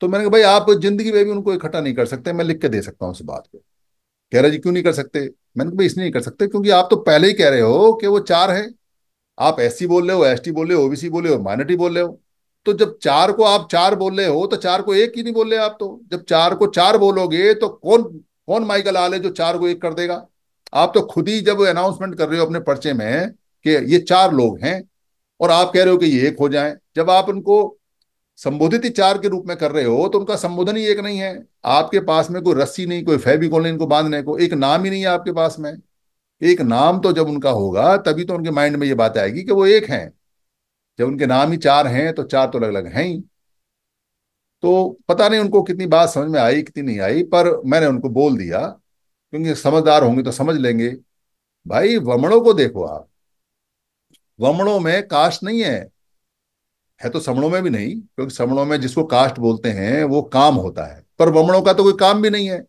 Speaker 1: तो मैंने कहा भाई आप जिंदगी में भी उनको इकट्ठा नहीं कर सकते मैं लिख के दे सकता हूँ उस बात को कह रहे जी क्यों नहीं कर सकते मैंने कहा इसलिए नहीं कर सकते क्योंकि आप तो पहले ही कह रहे हो कि वो चार है आप एस बोल रहे हो एस बोल रहे हो ओबीसी बोल रहे हो माइनॉरिटी बोल रहे हो तो जब चार को आप चार बोल रहे हो तो चार को एक ही नहीं बोल रहे आप तो जब चार को चार बोलोगे तो कौन कौन माइकल आल है जो चार को एक कर देगा आप तो खुद ही जब अनाउंसमेंट कर रहे हो अपने पर्चे में कि ये चार लोग हैं और आप कह रहे हो कि ये एक हो जाए जब आप उनको संबोधित ही चार के रूप में कर रहे हो तो उनका संबोधन ही एक नहीं है आपके पास में कोई रस्सी नहीं कोई फेबिकोल नहीं इनको बांधने को एक नाम ही नहीं है आपके पास में एक नाम तो जब उनका होगा तभी तो उनके माइंड में ये बात आएगी कि वो एक हैं जब उनके नाम ही चार हैं तो चार तो अलग अलग हैं ही तो पता नहीं उनको कितनी बात समझ में आई कितनी नहीं आई पर मैंने उनको बोल दिया क्योंकि समझदार होंगे तो समझ लेंगे भाई वमणों को देखो आप वमणों में कास्ट नहीं है है तो समणों में भी नहीं क्योंकि समणों में जिसको कास्ट बोलते हैं वो काम होता है पर वमणों का तो कोई काम भी नहीं है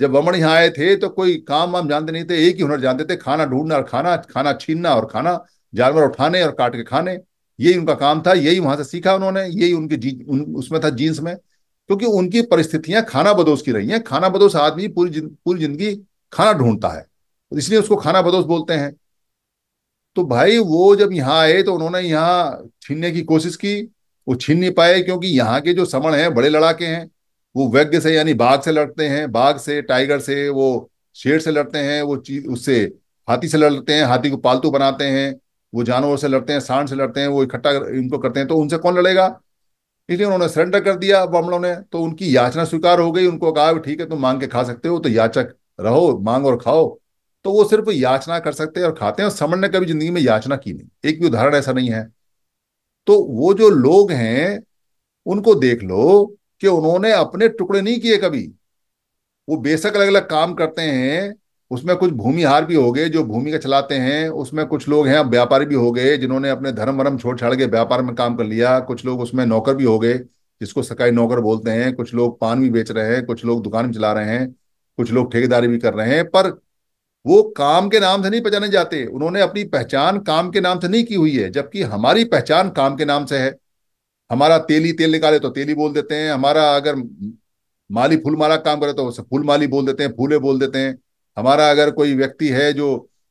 Speaker 1: जब वमण यहाँ आए थे तो कोई काम वाम जानते नहीं थे एक ही हुनर जानते थे खाना ढूंढना और खाना खाना छीनना और खाना जानवर उठाने और काट के खाने यही उनका काम था यही वहां से सीखा उन्होंने यही उनके जी उन, उसमें था जीन्स में क्योंकि उनकी परिस्थितियां खाना बदोश की रही हैं खाना बदोश आदमी पूरी जिन, पूरी जिंदगी खाना ढूंढता है इसलिए उसको खाना बदोश बोलते हैं तो भाई वो जब यहाँ आए तो उन्होंने यहाँ छीनने की कोशिश की वो छीन नहीं पाए क्योंकि यहाँ के जो समण हैं बड़े लड़ाके हैं वो वैज्ञ से यानी बाघ से लड़ते हैं बाघ से टाइगर से वो शेर से लड़ते हैं वो चीज उससे हाथी से लड़ते हैं हाथी को पालतू बनाते हैं वो जानवर से लड़ते हैं सांड से लड़ते हैं वो इकट्ठा इनको करते हैं तो उनसे कौन लड़ेगा इसलिए उन्होंने सरेंडर कर दिया ब्राह्मणों ने तो उनकी याचना स्वीकार हो गई उनको कहा ठीक है तुम मांग के खा सकते हो तो याचक रहो मांग और खाओ तो वो सिर्फ याचना कर सकते हैं और खाते हैं और समण ने कभी जिंदगी में याचना की नहीं एक भी उदाहरण ऐसा नहीं है तो वो जो लोग हैं उनको देख लो कि उन्होंने अपने टुकड़े नहीं किए कभी वो बेशक अलग अलग काम करते हैं उसमें कुछ भूमिहार भी हो गए जो भूमि का चलाते हैं उसमें कुछ लोग हैं व्यापारी भी हो गए जिन्होंने अपने धर्म वर्म छोड़ छाड़ के व्यापार में काम कर लिया कुछ लोग उसमें नौकर भी हो गए जिसको सरकारी नौकर बोलते हैं कुछ लोग पान भी बेच रहे हैं कुछ लोग दुकान भी चला रहे हैं कुछ लोग ठेकेदारी भी कर रहे हैं पर वो काम के नाम से नहीं पहचाने जाते उन्होंने अपनी पहचान काम के नाम से नहीं की हुई है जबकि हमारी पहचान काम के नाम से है हमारा तेली तेल निकाले तो तेली बोल देते हैं हमारा अगर माली फूल माला काम करे तो उसे फूल माली बोल देते हैं फूले बोल देते हैं हमारा अगर कोई व्यक्ति है जो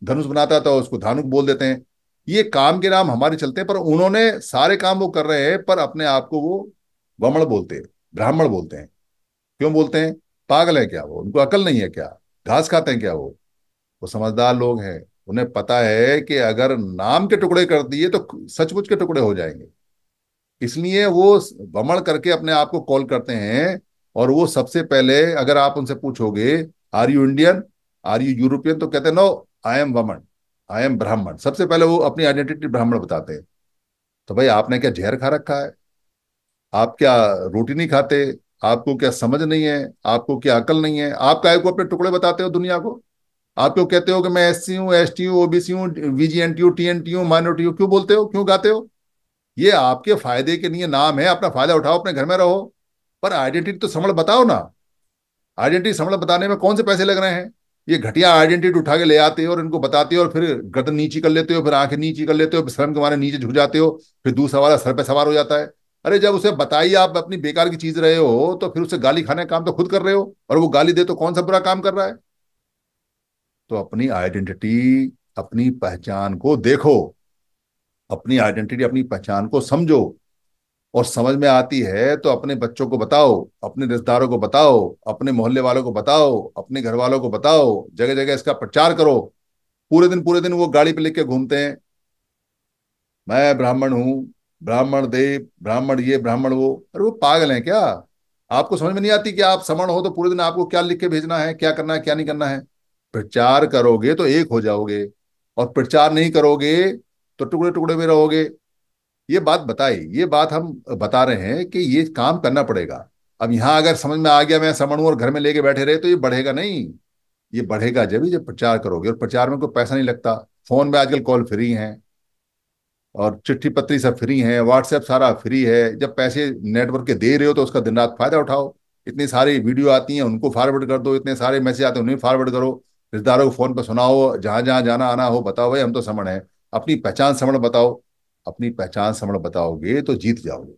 Speaker 1: धनुष बनाता था तो उसको धानुक बोल देते हैं ये काम के नाम हमारे चलते हैं पर उन्होंने सारे काम वो कर रहे हैं पर अपने आप को वो वमण बोलते हैं ब्राह्मण बोलते हैं क्यों बोलते हैं पागल है क्या वो उनको अकल नहीं है क्या घास खाते हैं क्या वो वो समझदार लोग हैं उन्हें पता है कि अगर नाम के टुकड़े कर दिए तो सचमुच के टुकड़े हो जाएंगे इसलिए वो भ्रमण करके अपने आप को कॉल करते हैं और वो सबसे पहले अगर आप उनसे पूछोगे are you Indian are you European तो कहते हैं नो आई एम वमन आई एम ब्राह्मण सबसे पहले वो अपनी आइडेंटिटी ब्राह्मण बताते हैं तो भाई आपने क्या जहर खा रखा है आप क्या रोटी नहीं खाते आपको क्या समझ नहीं है आपको क्या अकल नहीं है आप काय को अपने टुकड़े बताते हो दुनिया को आप क्यों कहते हो कि मैं एस सी हूँ एस टी हूँ ओबीसी हूँ वीजीएनटी एन टीएनटी हूँ माइनोरिटी हूँ क्यों बोलते हो क्यों गाते हो ये आपके फायदे के लिए नाम है अपना फायदा उठाओ अपने घर में रहो पर आइडेंटिटी तो समण बताओ ना आइडेंटिटी समण बताने में कौन से पैसे लग रहे हैं ये घटिया आइडेंटिटी उठा के ले आते हो और इनको बताते हो और फिर गर्दन नीचे कर लेते हो फिर आंखें नीचे कर लेते हो फिर शर्म के मारे नीचे झुक जाते हो फिर दूसरा वाला सर पे सवार हो जाता है अरे जब उसे बताइए आप अपनी बेकार की चीज रहे हो तो फिर उसे गाली खाने का काम तो खुद कर रहे हो और वो गाली दे तो कौन सा बुरा काम कर रहा है तो अपनी आइडेंटिटी अपनी पहचान को देखो अपनी आइडेंटिटी अपनी पहचान को समझो और समझ में आती है तो अपने बच्चों को बताओ अपने रिश्तेदारों को बताओ अपने मोहल्ले वालों को बताओ अपने घर वालों को बताओ जगह जगह इसका प्रचार करो पूरे दिन पूरे दिन वो गाड़ी पे के घूमते हैं मैं ब्राह्मण हूं ब्राह्मण देव ब्राह्मण ये ब्राह्मण वो अरे वो पागल है क्या आपको समझ में नहीं आती कि आप समण हो तो पूरे दिन आपको क्या लिख के भेजना है क्या करना है क्या नहीं करना है प्रचार करोगे तो एक हो जाओगे और प्रचार नहीं करोगे तो टुकड़े टुकड़े में रहोगे ये बात बताई ये बात हम बता रहे हैं कि ये काम करना पड़ेगा अब यहां अगर समझ में आ गया मैं समणु और घर में लेके बैठे रहे तो ये बढ़ेगा नहीं ये बढ़ेगा जब जब प्रचार करोगे और प्रचार में कोई पैसा नहीं लगता फोन में आजकल कॉल फ्री हैं और चिट्ठी पत्री सब फ्री हैं व्हाट्सएप सारा फ्री है जब पैसे नेटवर्क के दे रहे हो तो उसका दिन रात फायदा उठाओ इतनी सारी वीडियो आती हैं उनको फॉरवर्ड कर दो इतने सारे मैसेज आते हैं उन्हें फॉरवर्ड करो रिश्तेदारों को फोन पर सुनाओ जहां जहां जाना आना हो बताओ भाई हम तो समण है अपनी पहचान समण बताओ अपनी पहचान समण बताओगे तो जीत जाओगे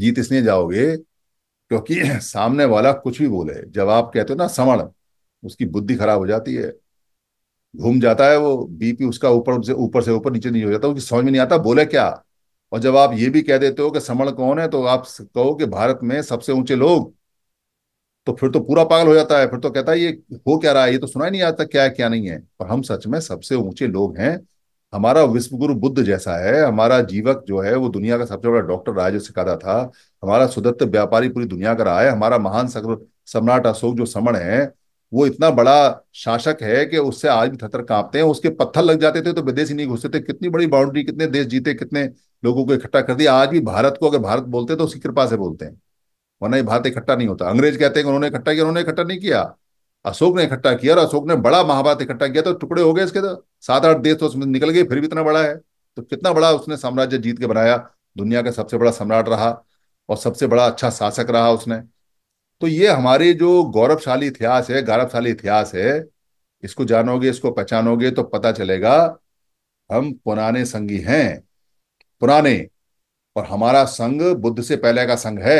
Speaker 1: जीत इसलिए जाओगे क्योंकि सामने वाला कुछ भी बोले जब आप कहते हो ना समण उसकी बुद्धि खराब हो जाती है घूम जाता है वो बीपी उसका ऊपर से ऊपर से ऊपर नीचे नीचे हो जाता है उसकी समझ में नहीं आता बोले क्या और जब आप ये भी कह देते हो कि समण कौन है तो आप कहो कि भारत में सबसे ऊंचे लोग तो फिर तो पूरा पागल हो जाता है फिर तो कहता है ये हो क्या रहा है ये तो सुना ही नहीं आता क्या है क्या नहीं है पर हम सच में सबसे ऊंचे लोग हैं हमारा विश्वगुरु बुद्ध जैसा है हमारा जीवक जो है वो दुनिया का सबसे बड़ा डॉक्टर रहा है जो सिखाता था हमारा सुदत्त व्यापारी पूरी दुनिया का रहा है हमारा महान सम्राट अशोक जो समण है वो इतना बड़ा शासक है कि उससे आज भी थतर कांपते हैं उसके पत्थर लग जाते थे तो विदेश ही नहीं घुसते थे कितनी बड़ी बाउंड्री कितने देश जीते कितने लोगों को इकट्ठा कर दिया आज भी भारत को अगर भारत बोलते तो उसकी कृपा से बोलते हैं वरना ये भारत इकट्ठा नहीं होता अंग्रेज कहते हैं कि उन्होंने इकट्ठा किया उन्होंने इकट्ठा नहीं किया अशोक ने इकट्ठा किया और अशोक ने बड़ा महाभारत इकट्ठा किया तो टुकड़े हो गए इसके तो सात आठ देश तो उसमें निकल गए फिर भी इतना बड़ा है तो कितना बड़ा उसने साम्राज्य जीत के बनाया दुनिया का सबसे बड़ा सम्राट रहा और सबसे बड़ा अच्छा शासक रहा उसने तो ये हमारी जो गौरवशाली इतिहास है गौरवशाली इतिहास है इसको जानोगे इसको पहचानोगे तो पता चलेगा हम पुराने संगी हैं पुराने और हमारा संघ बुद्ध से पहले का संघ है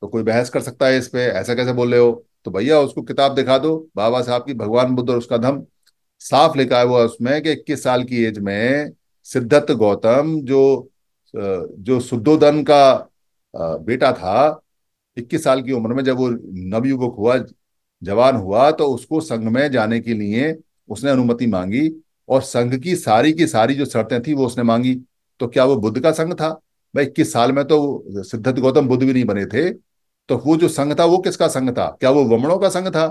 Speaker 1: तो कोई बहस कर सकता है इस पर ऐसा कैसे बोल रहे हो तो भैया उसको किताब दिखा दो बाबा साहब की भगवान बुद्ध और उसका धम साफ लिखा हुआ उसमें कि इक्कीस साल की एज में सिद्धार्थ गौतम जो जो शुद्धोधन का बेटा था इक्कीस साल की उम्र में जब वो नवयुवक हुआ जवान हुआ तो उसको संघ में जाने के लिए उसने अनुमति मांगी और संघ की सारी की सारी जो शर्तें थी वो उसने मांगी तो क्या वो बुद्ध का संघ था भाई इक्कीस साल में तो सिद्धार्थ गौतम बुद्ध भी नहीं बने थे तो वो जो संघ था वो किसका संघ था क्या वो वमणों का संघ था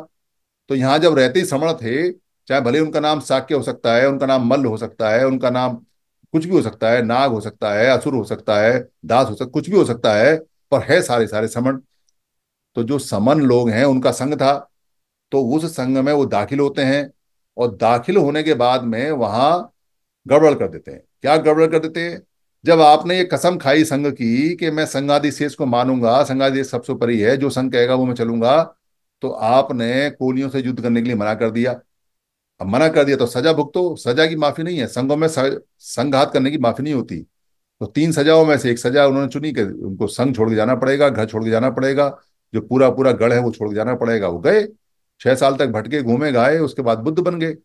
Speaker 1: तो यहां जब रहते ही समण थे चाहे भले उनका नाम साक्य हो सकता है उनका नाम मल्ल हो सकता है उनका नाम कुछ भी हो सकता है नाग हो सकता है असुर हो सकता है दास हो सकता कुछ भी हो सकता है पर है सारे सारे समण तो जो समन लोग हैं उनका संघ था तो उस संघ में वो दाखिल होते हैं और दाखिल होने के बाद में वहां गड़बड़ कर देते हैं क्या गड़बड़ कर देते हैं जब आपने ये कसम खाई संघ की कि मैं शेष को मानूंगा संघादि सबसे ऊपर ही है जो संघ कहेगा वो मैं चलूंगा तो आपने कोलियों से युद्ध करने के लिए मना कर दिया अब मना कर दिया तो सजा भुगतो सजा की माफी नहीं है संघों में संघात करने की माफी नहीं होती तो तीन सजाओं में से एक सजा उन्होंने चुनी कि उनको संघ छोड़ के जाना पड़ेगा घर छोड़ के जाना पड़ेगा जो पूरा पूरा गढ़ है वो छोड़ के जाना पड़ेगा वो गए छह साल तक भटके घूमे गाए उसके बाद बुद्ध बन गए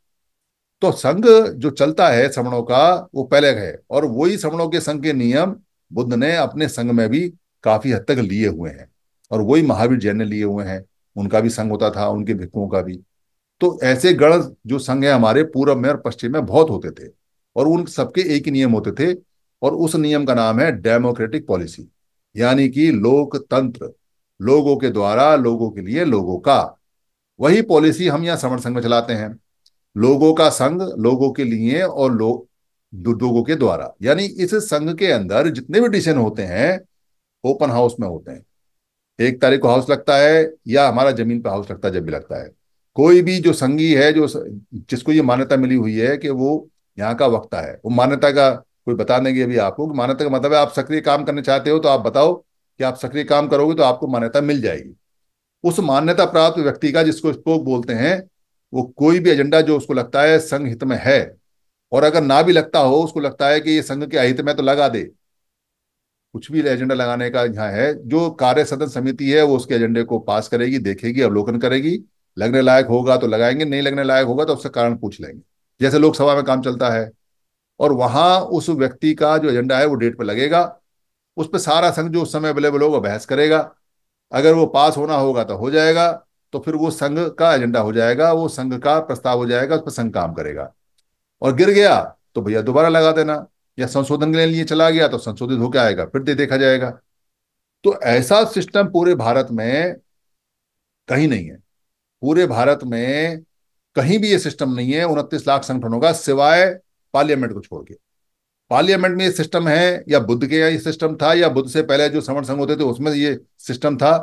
Speaker 1: तो संघ जो चलता है श्रमणों का वो पहले है और वही श्रमणों के संघ के नियम बुद्ध ने अपने संघ में भी काफी हद तक लिए हुए हैं और वही महावीर जैन ने लिए हुए हैं उनका भी संघ होता था उनके भिक्खुओं का भी तो ऐसे गण जो संघ है हमारे पूर्व में और पश्चिम में बहुत होते थे और उन सबके एक ही नियम होते थे और उस नियम का नाम है डेमोक्रेटिक पॉलिसी यानी कि लोकतंत्र लोगों के द्वारा लोगों के लिए लोगों का वही पॉलिसी हम यहाँ समर संघ में चलाते हैं लोगों का संघ लोगों के लिए और लोग लोगों के द्वारा यानी इस संघ के अंदर जितने भी डिसीजन होते हैं ओपन हाउस में होते हैं एक तारीख को हाउस लगता है या हमारा जमीन पर हाउस लगता है जब भी लगता है कोई भी जो संगी है जो जिसको ये मान्यता मिली हुई है कि वो यहाँ का वक्ता है वो मान्यता का कोई बता देंगे अभी आपको कि मान्यता का मतलब है आप सक्रिय काम करना चाहते हो तो आप बताओ कि आप सक्रिय काम करोगे तो आपको मान्यता मिल जाएगी उस मान्यता प्राप्त व्यक्ति का जिसको स्पोक बोलते हैं वो कोई भी एजेंडा जो उसको लगता है संघ हित में है और अगर ना भी लगता हो उसको लगता है कि ये संघ के अहित में तो लगा दे कुछ भी एजेंडा लगाने का यहाँ है जो कार्य सदन समिति है वो उसके एजेंडे को पास करेगी देखेगी अवलोकन करेगी लगने लायक होगा तो लगाएंगे नहीं लगने लायक होगा तो उसका कारण पूछ लेंगे जैसे लोकसभा में काम चलता है और वहां उस व्यक्ति का जो एजेंडा है वो डेट पर लगेगा उस पर सारा संघ जो उस समय अवेलेबल होगा बहस करेगा अगर वो पास होना होगा तो हो जाएगा तो फिर वो संघ का एजेंडा हो जाएगा वो संघ का प्रस्ताव हो जाएगा उस पर संघ काम करेगा और गिर गया तो भैया दोबारा लगा देना या संशोधन के लिए चला गया तो संशोधित होकर आएगा फिर दे देखा जाएगा तो ऐसा सिस्टम पूरे भारत में कहीं नहीं है पूरे भारत में कहीं भी ये सिस्टम नहीं है उनतीस लाख संगठनों का सिवाय पार्लियामेंट को छोड़ के पार्लियामेंट में ये सिस्टम है या बुद्ध के ये सिस्टम था या बुद्ध से पहले जो समर्थ संघ होते थे उसमें ये सिस्टम था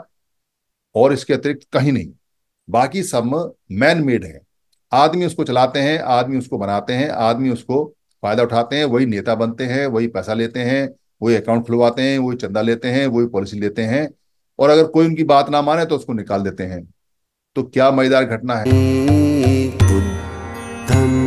Speaker 1: और इसके अतिरिक्त कहीं नहीं बाकी सब मैन मेड है आदमी उसको चलाते हैं आदमी उसको बनाते हैं आदमी उसको फायदा उठाते हैं वही नेता बनते हैं वही पैसा लेते हैं वही अकाउंट खुलवाते हैं वही चंदा लेते हैं वही पॉलिसी लेते हैं और अगर कोई उनकी बात ना माने तो उसको निकाल देते हैं तो क्या मजेदार घटना है